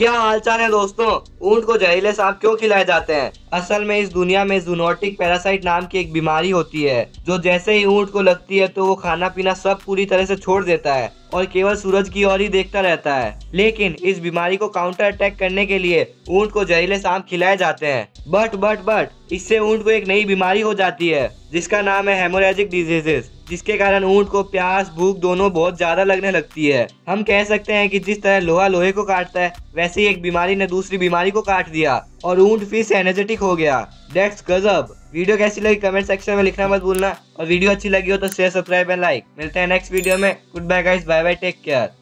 क्या हालचाल है दोस्तों ऊंट को जहरीले सांप क्यों खिलाए जाते हैं असल में इस दुनिया में जूनोटिक पैरासाइट नाम की एक बीमारी होती है जो जैसे ही ऊंट को लगती है तो वो खाना पीना सब पूरी तरह से छोड़ देता है और केवल सूरज की ओर ही देखता रहता है लेकिन इस बीमारी को काउंटर अटैक करने के लिए ऊंट को जहरीले सांप खिलाए जाते हैं बट बट बट इससे ऊंट को एक नई बीमारी हो जाती है जिसका नाम है हेमोरेजिक डिजीजेस जिसके कारण ऊँट को प्यास भूख दोनों बहुत ज़्यादा लगने लगती है हम कह सकते हैं कि जिस तरह लोहा लोहे को काटता है वैसे ही एक बीमारी ने दूसरी बीमारी को काट दिया और ऊँट फिर से एनर्जेटिक हो गया डेट्स गजब वीडियो कैसी लगी कमेंट सेक्शन में लिखना मत भूलना और वीडियो अच्छी लगी हो तो शेयर सब्सक्राइब एंड लाइक मिलते हैं नेक्स्ट वीडियो में good bye guys bye bye take care